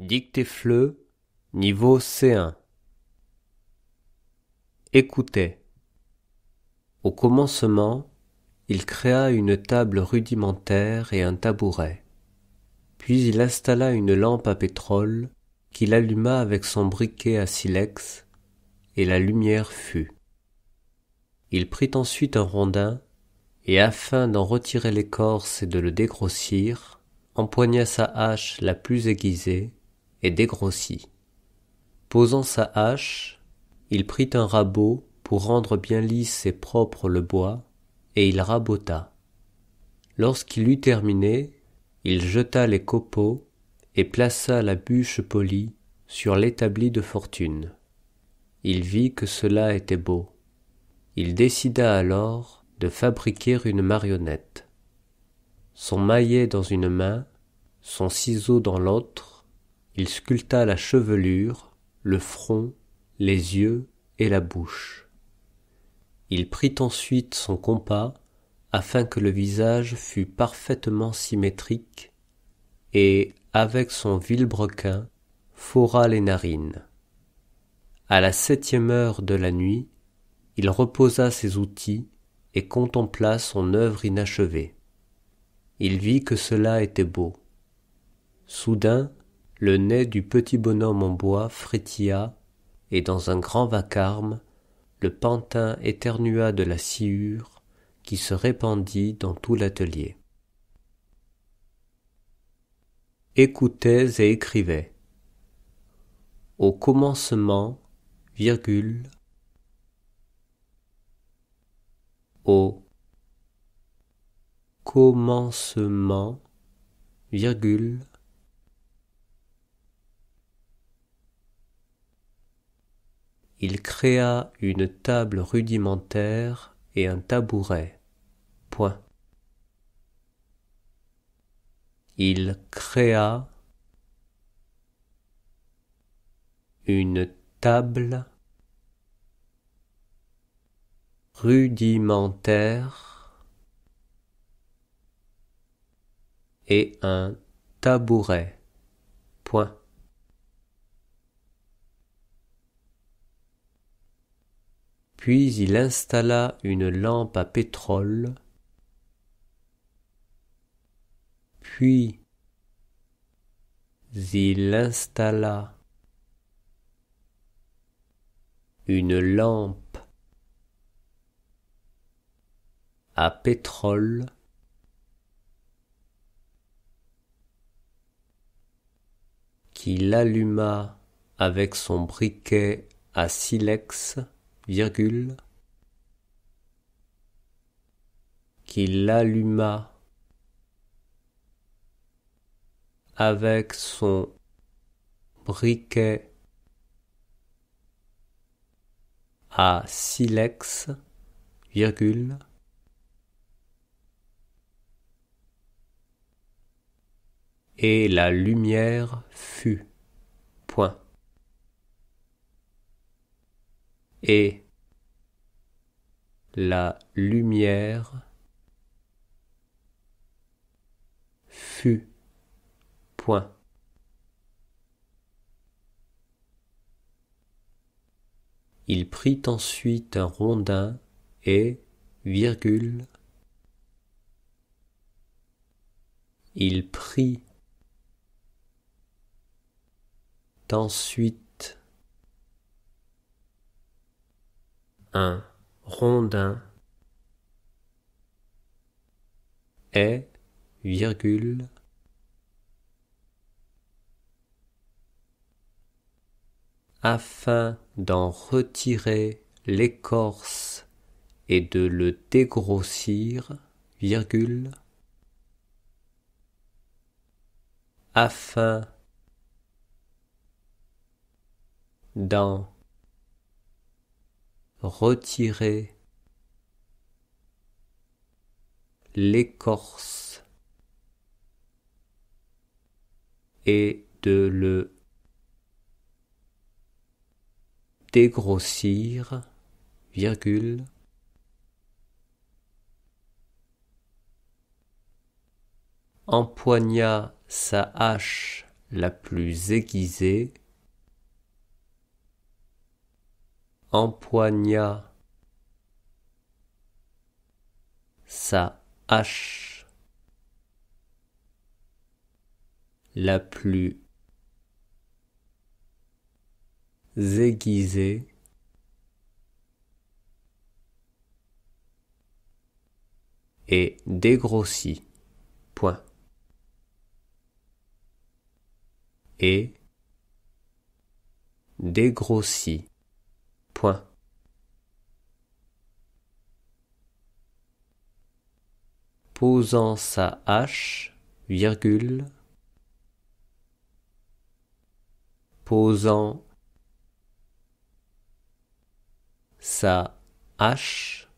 Dictée-fleu, niveau C1. Écoutez. Au commencement, il créa une table rudimentaire et un tabouret. Puis il installa une lampe à pétrole qu'il alluma avec son briquet à silex, et la lumière fut. Il prit ensuite un rondin, et afin d'en retirer l'écorce et de le dégrossir, empoigna sa hache la plus aiguisée, et dégrossit. Posant sa hache, il prit un rabot pour rendre bien lisse et propre le bois, et il rabota. Lorsqu'il eut terminé, il jeta les copeaux et plaça la bûche polie sur l'établi de fortune. Il vit que cela était beau. Il décida alors de fabriquer une marionnette. Son maillet dans une main, son ciseau dans l'autre, il sculpta la chevelure, le front, les yeux et la bouche. Il prit ensuite son compas afin que le visage fût parfaitement symétrique et, avec son vilebrequin, fora les narines. À la septième heure de la nuit, il reposa ses outils et contempla son œuvre inachevée. Il vit que cela était beau. Soudain, le nez du petit bonhomme en bois frétilla, et dans un grand vacarme, le pantin éternua de la sciure qui se répandit dans tout l'atelier. Écoutez et écrivez. Au commencement, virgule, au commencement, virgule, il créa une table rudimentaire et un tabouret. Point. Il créa une table rudimentaire et un tabouret. Point. Puis il installa une lampe à pétrole, puis il installa une lampe à pétrole qu'il alluma avec son briquet à silex virgule, qu'il l'alluma avec son briquet à silex, virgule, et la lumière fut. Point. et la lumière fut. Point. Il prit ensuite un rondin et, virgule, il prit ensuite un rondin est, virgule, afin d'en retirer l'écorce et de le dégrossir, virgule, afin d'en retirer l'écorce et de le dégrossir, virgule, empoigna sa hache la plus aiguisée empoigna sa hache la plus aiguisée et dégrossit, Point. Et dégrossit. Point posant sa hache, virgule, posant sa hache,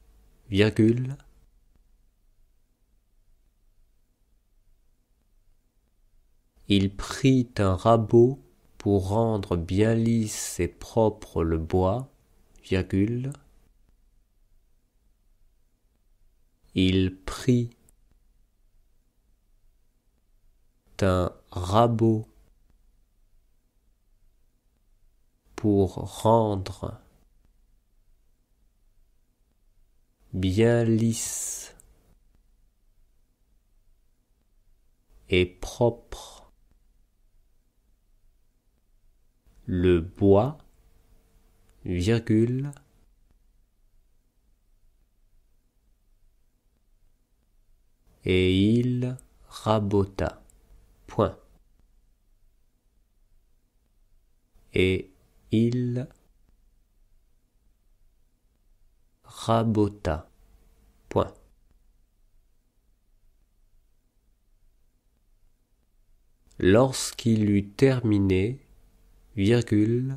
virgule, il prit un rabot pour rendre bien lisse et propre le bois, il prit un rabot pour rendre bien lisse et propre le bois virgule et il rabota. Point. Et il rabota. Point. Lorsqu'il eut terminé, virgule,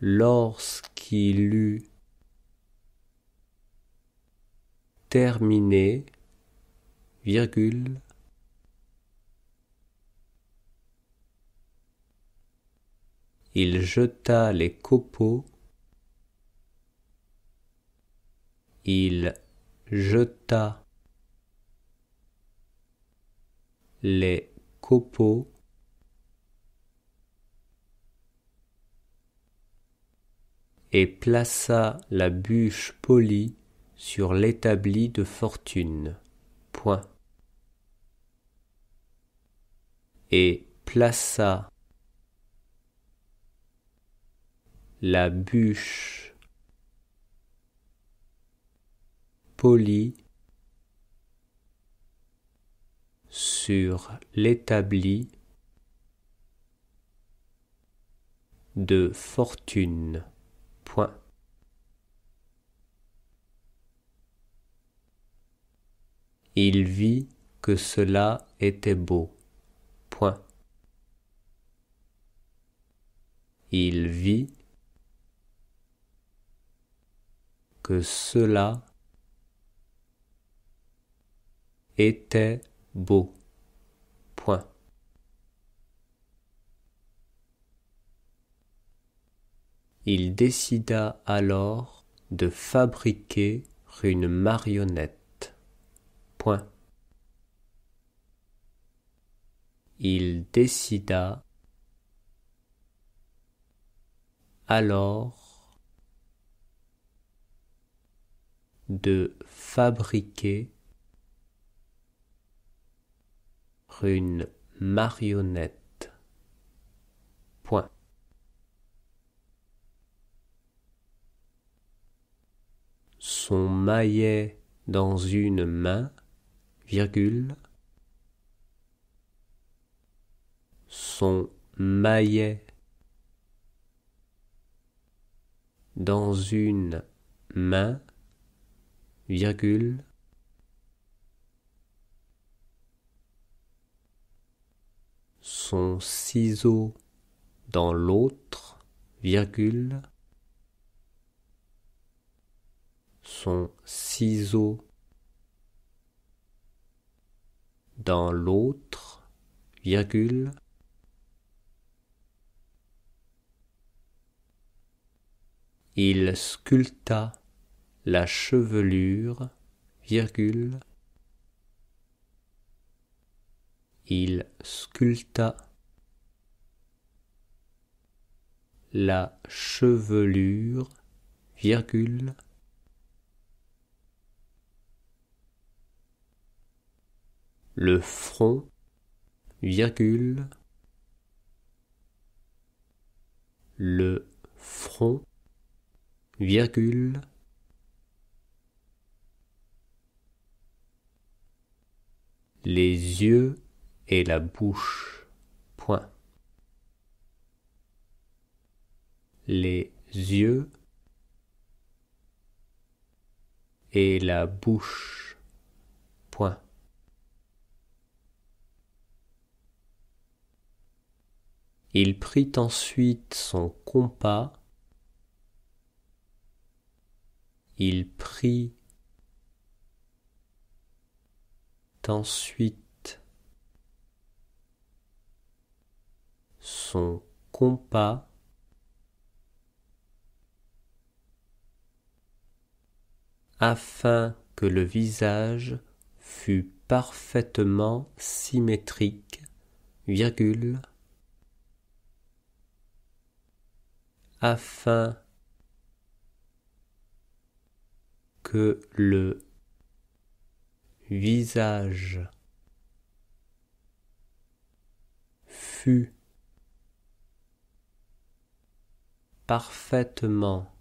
lorsqu'il eut terminé, virgule, il jeta les copeaux, il jeta les copeaux et plaça la bûche polie sur l'établi de fortune. Point. Et plaça la bûche polie sur l'établi de fortune. Il vit que cela était beau. Point. Il vit que cela était beau. Il décida alors de fabriquer une marionnette. Point. Il décida alors de fabriquer une marionnette. Point. son maillet dans une main, virgule, son maillet dans une main, virgule, son ciseau dans l'autre, virgule, son ciseau dans l'autre, virgule, il sculpta la chevelure, virgule, il sculpta la chevelure, virgule, le front, virgule, le front, virgule, les yeux et la bouche, point. Les yeux et la bouche, point. Il prit ensuite son compas. Il prit ensuite son compas. afin que le visage fût parfaitement symétrique, virgule, afin que le visage fût parfaitement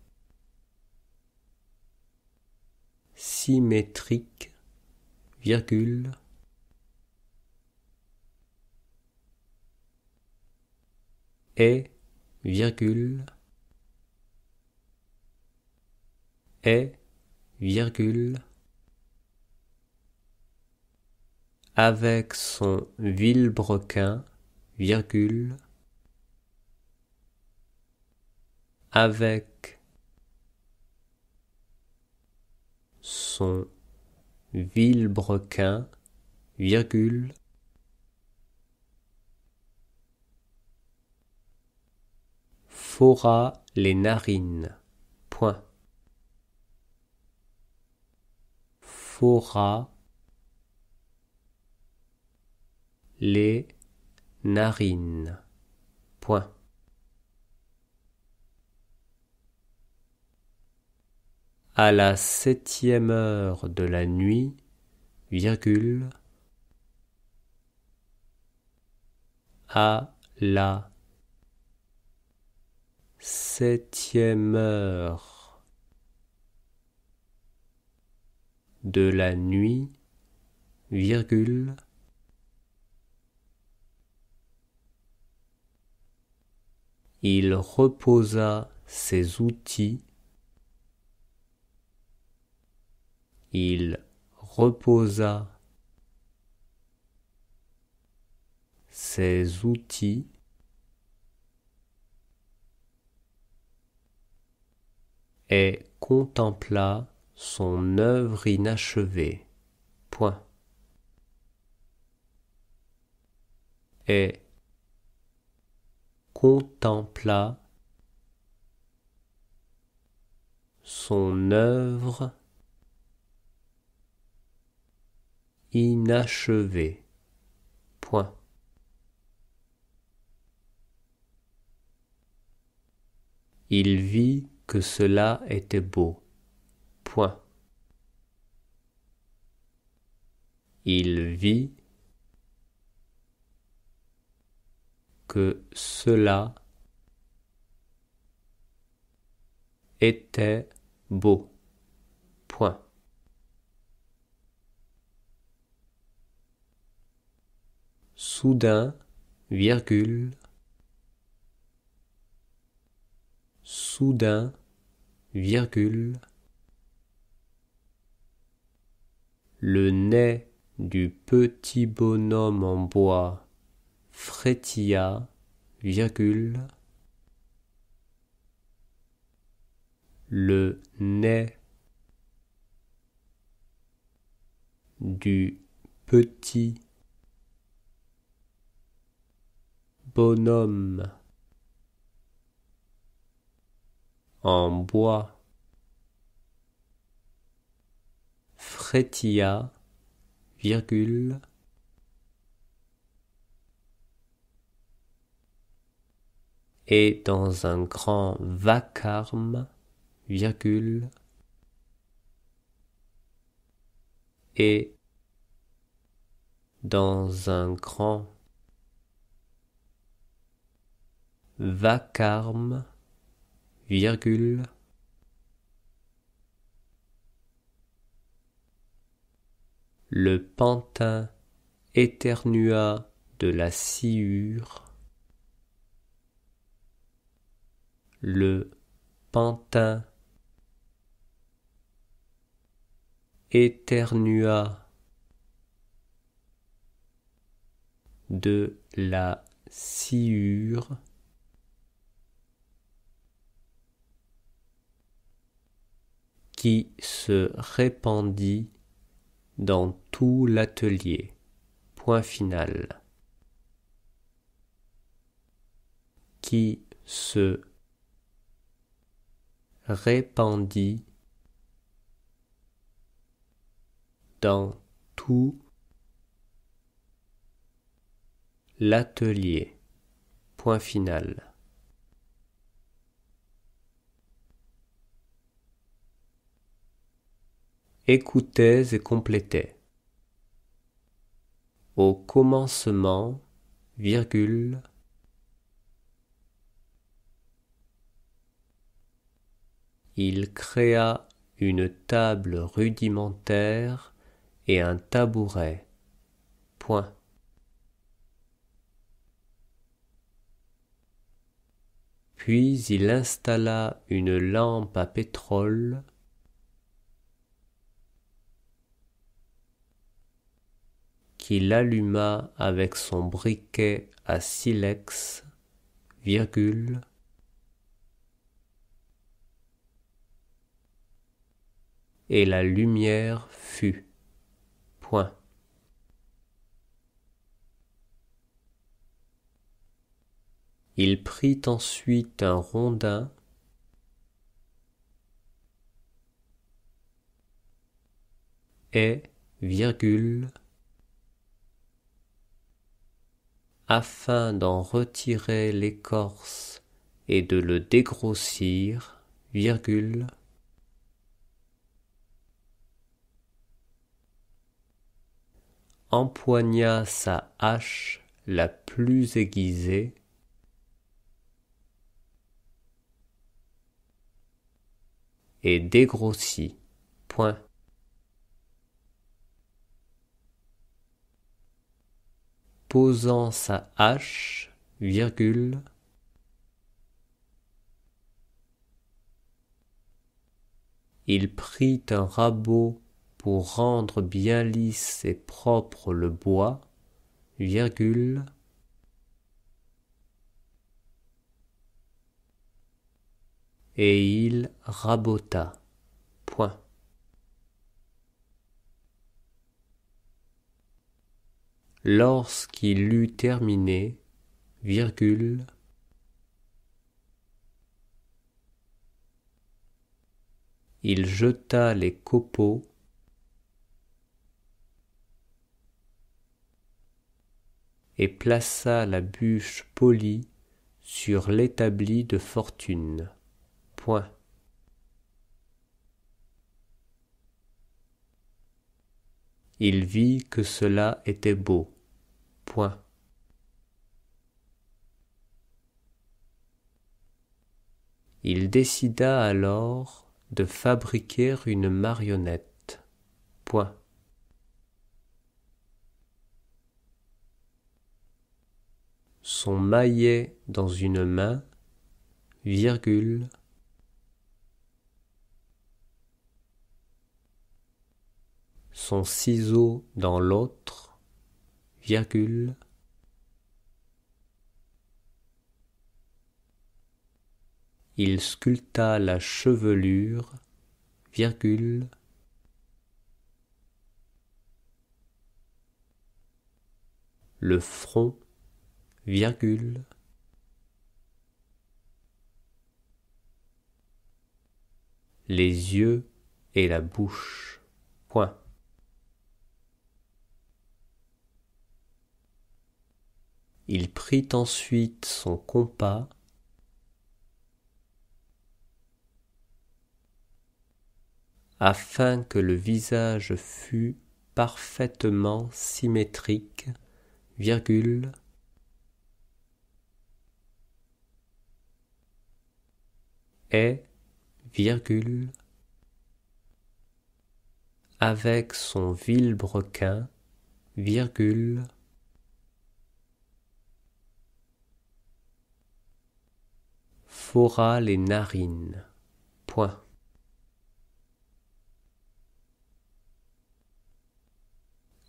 symétrique, virgule, et, virgule, et, virgule, avec son vilebrequin, virgule, avec son vilebrequin, virgule, fora les narines, point. les narines. Point. À la septième heure de la nuit, virgule, à la septième heure de la nuit, virgule, il reposa ses outils, il reposa ses outils, et contempla son œuvre inachevée. Point. Et contempla son œuvre inachevée. Point. Il vit que cela était beau. Il vit que cela était beau. Soudain, virgule. Soudain, virgule. le nez du petit bonhomme en bois frétilla, virgule, le nez du petit bonhomme en bois Frétilla, virgule. Et dans un grand vacarme, virgule. Et dans un grand vacarme, virgule. le pantin éternua de la sciure, le pantin éternua de la sciure. qui se répandit dans tout l'atelier. Point final. Qui se répandit dans tout l'atelier. Point final. Écoutez et complétez. Au commencement, il créa une table rudimentaire et un tabouret. Puis il installa une lampe à pétrole qu'il alluma avec son briquet à silex, virgule, et la lumière fut. Point. Il prit ensuite un rondin et, virgule, afin d'en retirer l'écorce et de le dégrossir, virgule, empoigna sa hache la plus aiguisée, et dégrossit. posant sa hache, il prit un rabot pour rendre bien lisse et propre le bois, et il rabota. Point. lorsqu'il eut terminé, virgule, il jeta les copeaux et plaça la bûche polie sur l'établi de fortune. Il vit que cela était beau. Point. Il décida alors de fabriquer une marionnette. Point. Son maillet dans une main, virgule, son ciseau dans l'autre, virgule. Il sculpta la chevelure, virgule. Le front, virgule. Les yeux et la bouche. Point. Il prit ensuite son compas afin que le visage fût parfaitement symétrique, virgule, et, virgule, avec son vil virgule, fora les narines. Point.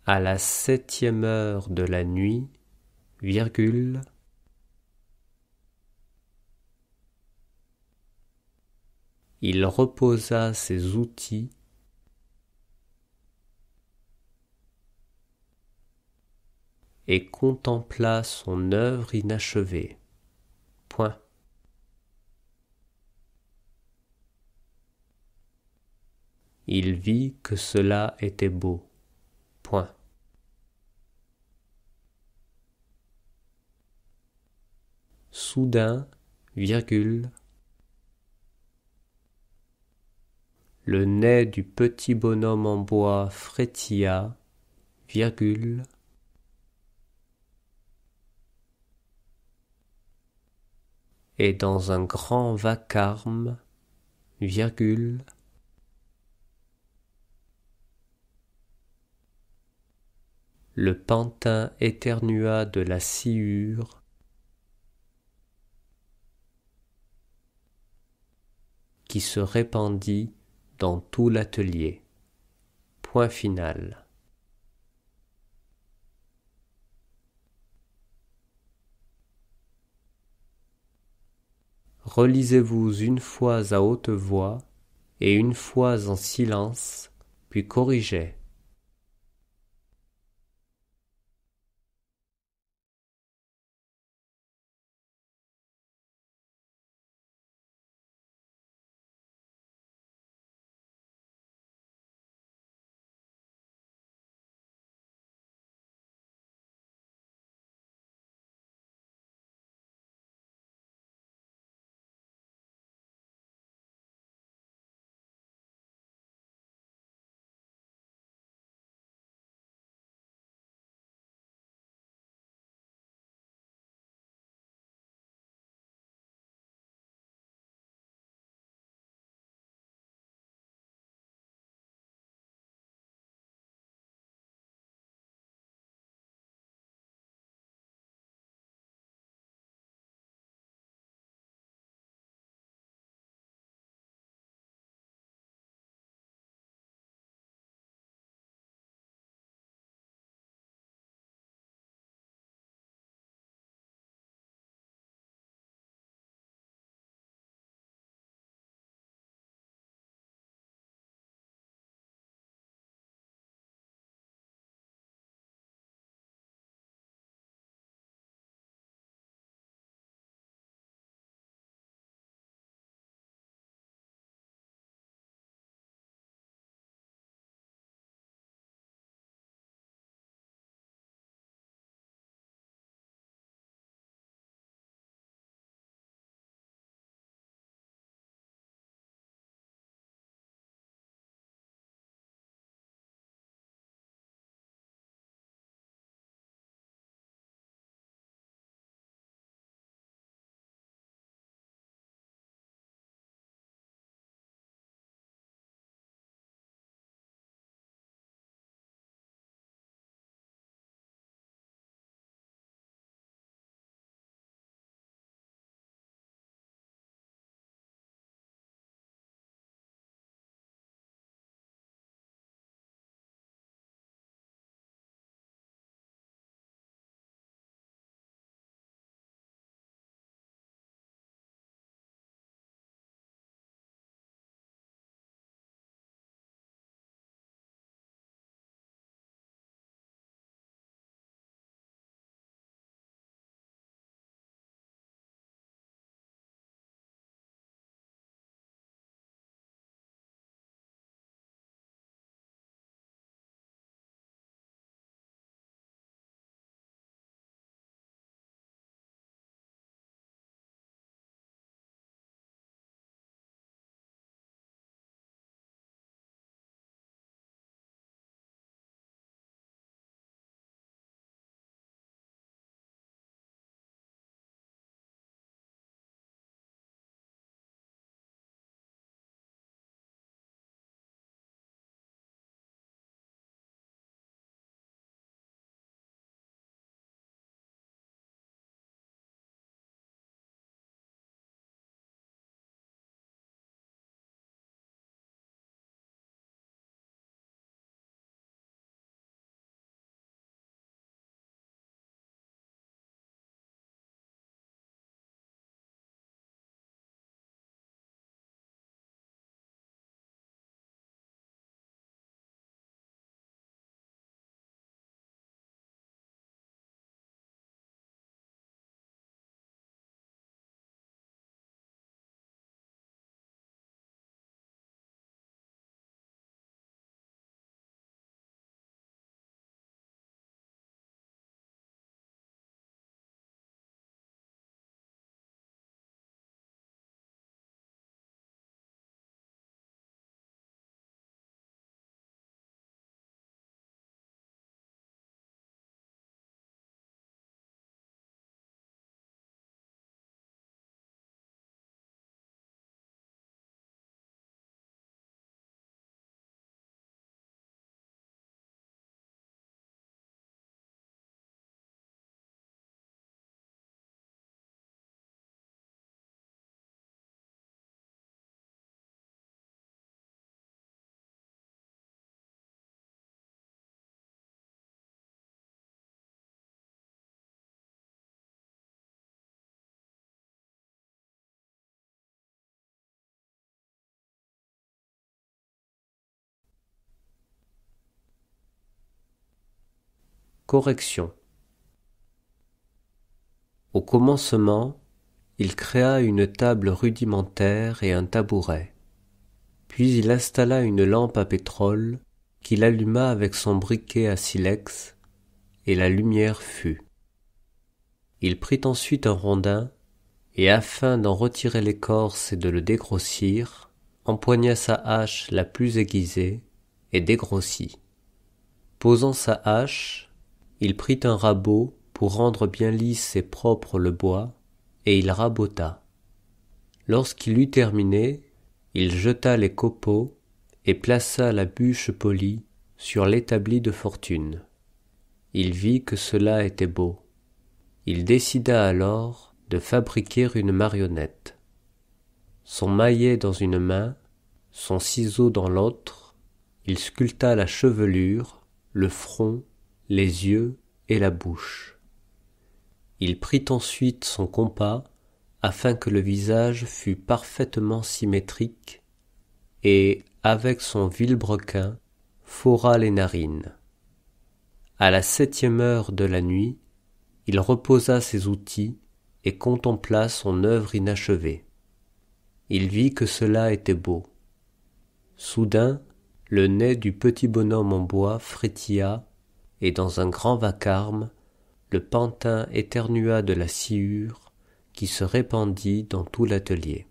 À la septième heure de la nuit, virgule, il reposa ses outils et contempla son œuvre inachevée. Il vit que cela était beau. Point. Soudain, virgule, le nez du petit bonhomme en bois frétilla, virgule, et dans un grand vacarme, virgule, le pantin éternua de la sciure. qui se répandit dans tout l'atelier. Point final. Relisez-vous une fois à haute voix et une fois en silence, puis corrigez. Correction Au commencement, il créa une table rudimentaire et un tabouret. Puis il installa une lampe à pétrole qu'il alluma avec son briquet à silex, et la lumière fut. Il prit ensuite un rondin, et afin d'en retirer l'écorce et de le dégrossir, empoigna sa hache la plus aiguisée et dégrossit. Posant sa hache, il prit un rabot pour rendre bien lisse et propre le bois, et il rabota. Lorsqu'il eut terminé, il jeta les copeaux et plaça la bûche polie sur l'établi de fortune. Il vit que cela était beau. Il décida alors de fabriquer une marionnette. Son maillet dans une main, son ciseau dans l'autre, il sculpta la chevelure, le front, les yeux et la bouche. Il prit ensuite son compas afin que le visage fût parfaitement symétrique et, avec son vilebrequin, fora les narines. À la septième heure de la nuit, il reposa ses outils et contempla son œuvre inachevée. Il vit que cela était beau. Soudain, le nez du petit bonhomme en bois frétilla et dans un grand vacarme, le pantin éternua de la sciure qui se répandit dans tout l'atelier.